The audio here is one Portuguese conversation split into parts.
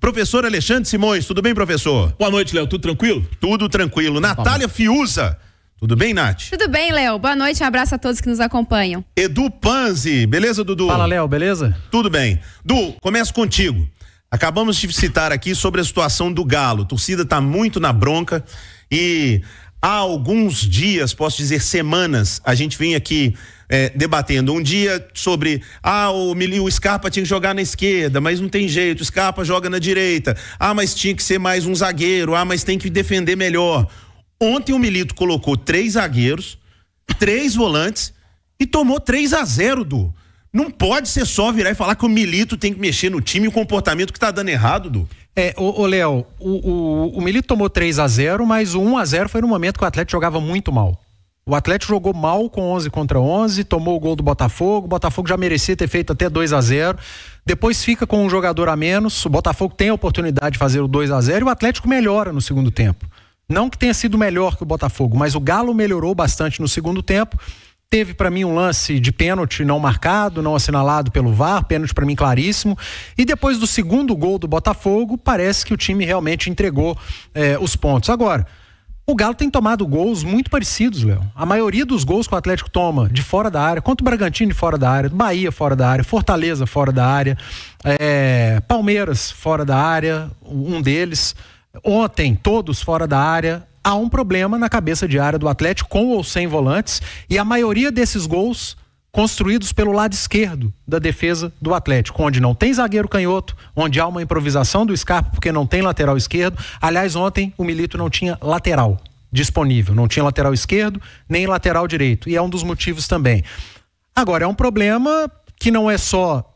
Professor Alexandre Simões, tudo bem, professor? Boa noite, Léo. Tudo tranquilo? Tudo tranquilo. Natália Fiuza. Tudo bem, Nath? Tudo bem, Léo. Boa noite, um abraço a todos que nos acompanham. Edu Panzi, beleza, Dudu? Fala, Léo, beleza? Tudo bem. Du, começo contigo. Acabamos de citar aqui sobre a situação do Galo. A torcida está muito na bronca e há alguns dias, posso dizer semanas, a gente vinha aqui é, debatendo um dia sobre ah, o, o Scarpa tinha que jogar na esquerda, mas não tem jeito, o Scarpa joga na direita, ah, mas tinha que ser mais um zagueiro, ah, mas tem que defender melhor. Ontem o Milito colocou três zagueiros, três volantes e tomou 3 a 0 do. Não pode ser só virar e falar que o Milito tem que mexer no time, e o comportamento que tá dando errado, Du. É, ô, ô Léo, o, o, o, Milito tomou 3 a 0 mas o 1 a 0 foi no momento que o Atlético jogava muito mal. O Atlético jogou mal com 11 contra 11, tomou o gol do Botafogo, o Botafogo já merecia ter feito até 2 a 0 depois fica com um jogador a menos, o Botafogo tem a oportunidade de fazer o 2 a 0 e o Atlético melhora no segundo tempo. Não que tenha sido melhor que o Botafogo, mas o Galo melhorou bastante no segundo tempo teve para mim um lance de pênalti não marcado, não assinalado pelo VAR, pênalti para mim claríssimo. E depois do segundo gol do Botafogo, parece que o time realmente entregou eh, os pontos. Agora, o Galo tem tomado gols muito parecidos, Léo. A maioria dos gols que o Atlético toma de fora da área, contra o Bragantino fora da área, Bahia fora da área, Fortaleza fora da área, é, Palmeiras fora da área, um deles. Ontem, todos fora da área há um problema na cabeça de área do Atlético, com ou sem volantes, e a maioria desses gols construídos pelo lado esquerdo da defesa do Atlético, onde não tem zagueiro canhoto, onde há uma improvisação do Scarpa porque não tem lateral esquerdo. Aliás, ontem o Milito não tinha lateral disponível, não tinha lateral esquerdo nem lateral direito, e é um dos motivos também. Agora é um problema que não é só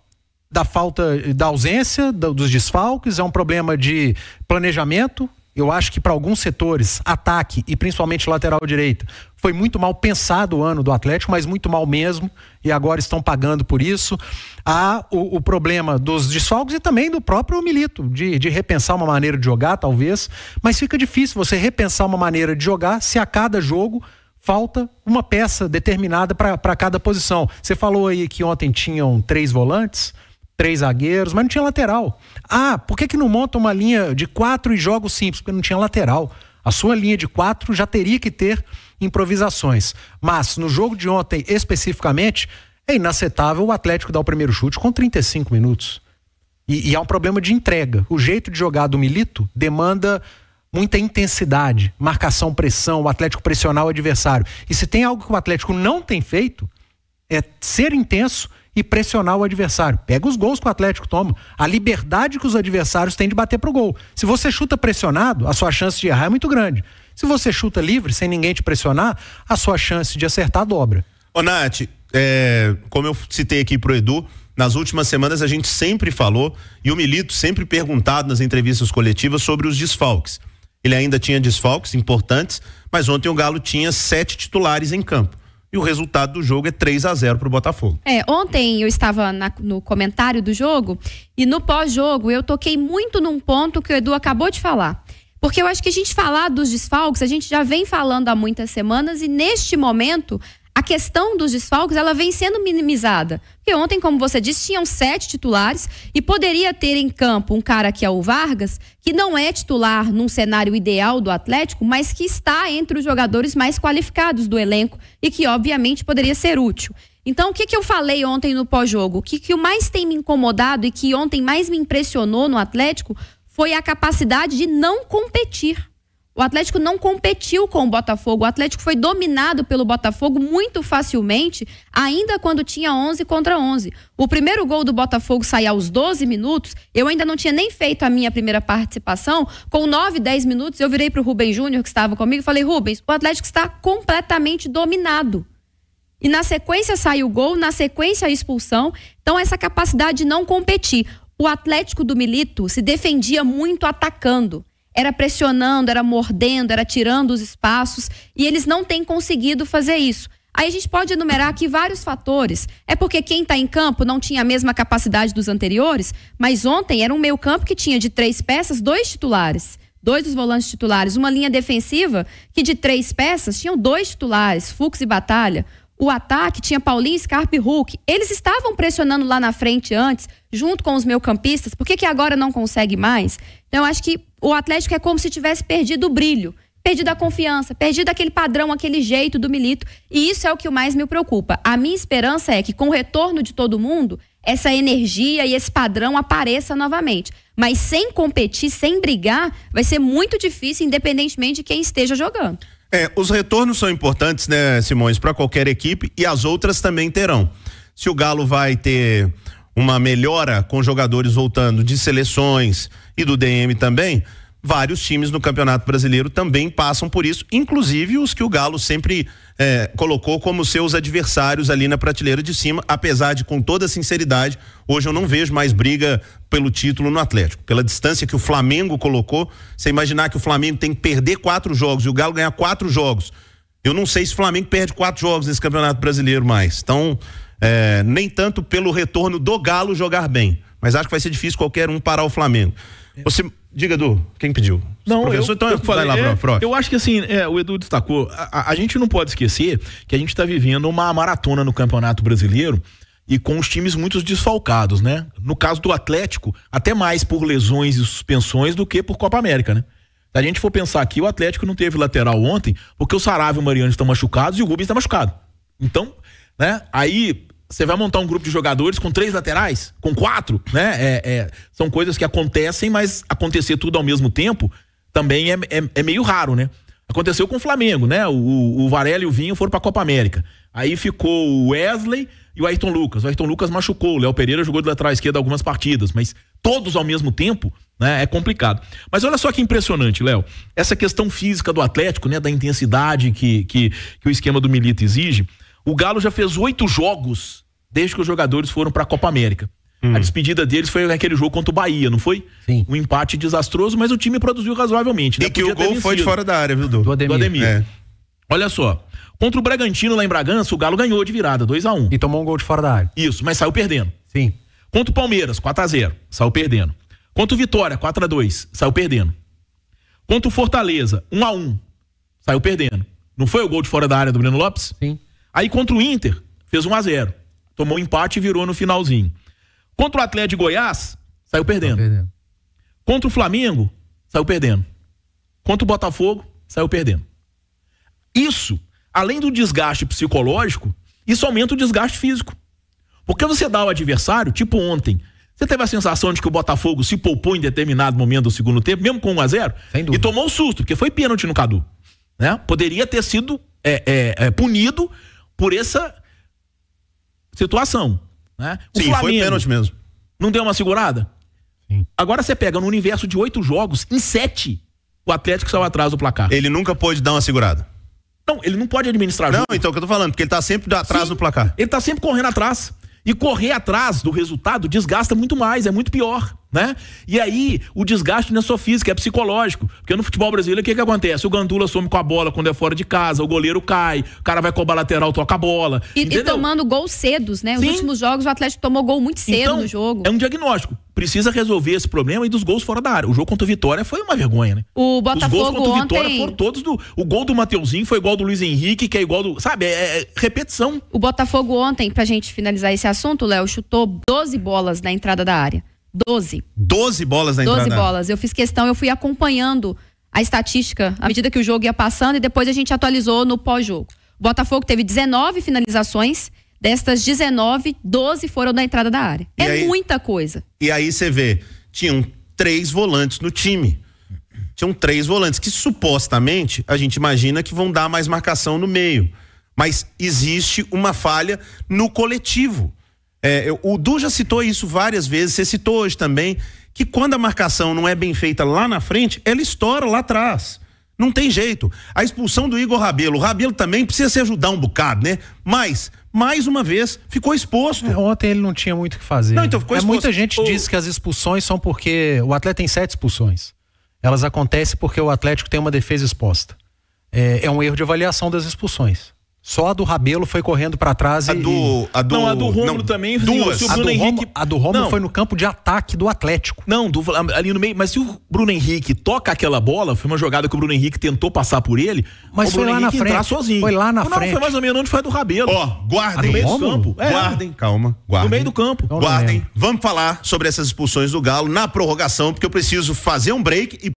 da falta da ausência dos desfalques, é um problema de planejamento eu acho que para alguns setores, ataque e principalmente lateral direito, foi muito mal pensado o ano do Atlético, mas muito mal mesmo, e agora estão pagando por isso. Há o, o problema dos desfalques e também do próprio Milito, de, de, repensar uma maneira de jogar, talvez, mas fica difícil você repensar uma maneira de jogar se a cada jogo falta uma peça determinada para cada posição. Você falou aí que ontem tinham três volantes, três zagueiros, mas não tinha lateral. Ah, por que, que não monta uma linha de quatro e jogos simples? Porque não tinha lateral. A sua linha de quatro já teria que ter improvisações. Mas no jogo de ontem, especificamente, é inaceitável o Atlético dar o primeiro chute com 35 minutos. E, e há é um problema de entrega. O jeito de jogar do Milito demanda muita intensidade, marcação, pressão, o Atlético pressionar o adversário. E se tem algo que o Atlético não tem feito, é ser intenso e pressionar o adversário. Pega os gols que o Atlético toma, a liberdade que os adversários têm de bater para o gol. Se você chuta pressionado, a sua chance de errar é muito grande. Se você chuta livre, sem ninguém te pressionar, a sua chance de acertar dobra. Ô, Nath, é, como eu citei aqui pro Edu, nas últimas semanas a gente sempre falou e o Milito sempre perguntado nas entrevistas coletivas sobre os desfalques. Ele ainda tinha desfalques importantes, mas ontem o Galo tinha sete titulares em campo e o resultado do jogo é 3 a 0 para o Botafogo. É, ontem eu estava na, no comentário do jogo e no pós-jogo eu toquei muito num ponto que o Edu acabou de falar. Porque eu acho que a gente falar dos desfalques, a gente já vem falando há muitas semanas e neste momento a questão dos desfalques ela vem sendo minimizada. Porque ontem, como você disse, tinham sete titulares e poderia ter em campo um cara que é o Vargas, que não é titular num cenário ideal do Atlético, mas que está entre os jogadores mais qualificados do elenco e que, obviamente, poderia ser útil. Então, o que, que eu falei ontem no pós-jogo? O que, que mais tem me incomodado e que ontem mais me impressionou no Atlético foi a capacidade de não competir. O Atlético não competiu com o Botafogo. O Atlético foi dominado pelo Botafogo muito facilmente, ainda quando tinha 11 contra 11. O primeiro gol do Botafogo saiu aos 12 minutos. Eu ainda não tinha nem feito a minha primeira participação. Com 9, 10 minutos, eu virei para o Rubens Júnior, que estava comigo, e falei: Rubens, o Atlético está completamente dominado. E na sequência saiu o gol, na sequência a expulsão. Então, essa capacidade de não competir. O Atlético do Milito se defendia muito atacando era pressionando, era mordendo, era tirando os espaços e eles não têm conseguido fazer isso. Aí a gente pode enumerar aqui vários fatores. É porque quem está em campo não tinha a mesma capacidade dos anteriores, mas ontem era um meio-campo que tinha de três peças, dois titulares. Dois dos volantes titulares, uma linha defensiva que de três peças tinham dois titulares, Fux e Batalha o ataque tinha Paulinho, Scarpa e Hulk. Eles estavam pressionando lá na frente antes, junto com os meio-campistas. Por que, que agora não consegue mais? Então, acho que o Atlético é como se tivesse perdido o brilho, perdido a confiança, perdido aquele padrão, aquele jeito do Milito. E isso é o que mais me preocupa. A minha esperança é que, com o retorno de todo mundo, essa energia e esse padrão apareça novamente. Mas sem competir, sem brigar, vai ser muito difícil, independentemente de quem esteja jogando. É, os retornos são importantes, né, Simões, para qualquer equipe e as outras também terão. Se o Galo vai ter uma melhora com jogadores voltando de seleções e do DM também, vários times no Campeonato Brasileiro também passam por isso, inclusive os que o Galo sempre é, colocou como seus adversários ali na prateleira de cima, apesar de, com toda sinceridade, hoje eu não vejo mais briga pelo título no Atlético. Pela distância que o Flamengo colocou, você imaginar que o Flamengo tem que perder quatro jogos e o Galo ganhar quatro jogos. Eu não sei se o Flamengo perde quatro jogos nesse Campeonato Brasileiro mais. Então, é, nem tanto pelo retorno do Galo jogar bem mas acho que vai ser difícil qualquer um parar o Flamengo. Você diga Edu, quem pediu? Não, professor, eu, então eu falei lá, é, pro, Eu acho que assim, é, o Edu destacou, a, a, gente não pode esquecer que a gente está vivendo uma maratona no Campeonato Brasileiro e com os times muito desfalcados, né? No caso do Atlético, até mais por lesões e suspensões do que por Copa América, né? Se a gente for pensar aqui, o Atlético não teve lateral ontem porque o Sarávia e o Mariano estão machucados e o Rubens está machucado. Então, né? Aí você vai montar um grupo de jogadores com três laterais, com quatro, né? É, é, são coisas que acontecem, mas acontecer tudo ao mesmo tempo também é, é, é meio raro, né? Aconteceu com o Flamengo, né? O, o Varela e o Vinho foram para a Copa América. Aí ficou o Wesley e o Ayrton Lucas. O Ayrton Lucas machucou, o Léo Pereira jogou de lateral esquerda algumas partidas, mas todos ao mesmo tempo, né? É complicado. Mas olha só que impressionante, Léo. Essa questão física do Atlético, né? Da intensidade que, que, que o esquema do Milito exige. O Galo já fez oito jogos desde que os jogadores foram para a Copa América. Hum. A despedida deles foi naquele jogo contra o Bahia, não foi? Sim. Um empate desastroso, mas o time produziu razoavelmente. Né? E que Podia o gol foi de fora da área, viu, Do Ademir. Do Ademir. É. Olha só. Contra o Bragantino lá em Bragança, o Galo ganhou de virada, 2 a 1 um. E tomou um gol de fora da área. Isso, mas saiu perdendo. Sim. Contra o Palmeiras, 4 a 0 saiu perdendo. Contra o Vitória, 4 a 2 saiu perdendo. Contra o Fortaleza, 1 a 1 saiu perdendo. Não foi o gol de fora da área do Breno Lopes? Sim. Aí contra o Inter, fez 1 a 0 Tomou um empate e virou no finalzinho. Contra o Atlético de Goiás, saiu perdendo. perdendo. Contra o Flamengo, saiu perdendo. Contra o Botafogo, saiu perdendo. Isso, além do desgaste psicológico, isso aumenta o desgaste físico. Porque você dá ao adversário, tipo ontem, você teve a sensação de que o Botafogo se poupou em determinado momento do segundo tempo, mesmo com 1 a 0 e tomou um susto, porque foi pênalti no Cadu. Né? Poderia ter sido é, é, é, punido por essa situação. Né? O Sim, Flamengo foi pênalti mesmo. Não deu uma segurada? Sim. Agora você pega no universo de oito jogos, em sete, o Atlético saiu atrás do placar. Ele nunca pôde dar uma segurada. Não, ele não pode administrar Não, jogo. então é o que eu tô falando, porque ele tá sempre atrás Sim, do placar. Ele tá sempre correndo atrás. E correr atrás do resultado desgasta muito mais, é muito pior, né? E aí, o desgaste não é só físico, é psicológico. Porque no futebol brasileiro, o que que acontece? O Gandula some com a bola quando é fora de casa, o goleiro cai, o cara vai cobrar lateral, toca a bola. E, e tomando gols cedos, né? Os últimos jogos, o Atlético tomou gol muito cedo então, no jogo. É um diagnóstico precisa resolver esse problema e dos gols fora da área. O jogo contra o Vitória foi uma vergonha, né? O Botafogo Os gols contra o Vitória ontem... foram todos do. O gol do Mateuzinho foi igual do Luiz Henrique, que é igual do. Sabe, é, é, é repetição. O Botafogo ontem, pra gente finalizar esse assunto, Léo, chutou 12 bolas na entrada da área. 12. 12 bolas na 12 entrada. 12 bolas. Eu fiz questão, eu fui acompanhando a estatística à medida que o jogo ia passando e depois a gente atualizou no pós-jogo. O Botafogo teve 19 finalizações Destas 19, 12 foram da entrada da área. E é aí, muita coisa. E aí você vê, tinham três volantes no time. Tinham três volantes que supostamente a gente imagina que vão dar mais marcação no meio. Mas existe uma falha no coletivo. É, o Du já citou isso várias vezes, você citou hoje também, que quando a marcação não é bem feita lá na frente, ela estoura lá atrás. Não tem jeito. A expulsão do Igor Rabelo. O Rabelo também precisa se ajudar um bocado, né? Mas mais uma vez, ficou exposto. É, ontem ele não tinha muito o que fazer. Não, então ficou exposto. É, muita gente o... diz que as expulsões são porque o atleta tem sete expulsões. Elas acontecem porque o Atlético tem uma defesa exposta. É, é um erro de avaliação das expulsões. Só a do Rabelo foi correndo para trás a e... Do, a do, não, a do Romulo não, também. Duas. a, do Henrique... Romulo, a do foi no campo de ataque do Atlético. Não, do, ali no meio. Mas se o Bruno Henrique toca aquela bola, foi uma jogada que o Bruno Henrique tentou passar por ele. Mas foi lá Henrique na frente. sozinho. Foi lá na não, frente. Não, foi mais ou menos onde foi a do Rabelo. Ó, oh, guardem. No meio do campo. É. Guardem. Calma, guardem. No meio do campo. guardem. Vamos falar sobre essas expulsões do Galo na prorrogação, porque eu preciso fazer um break e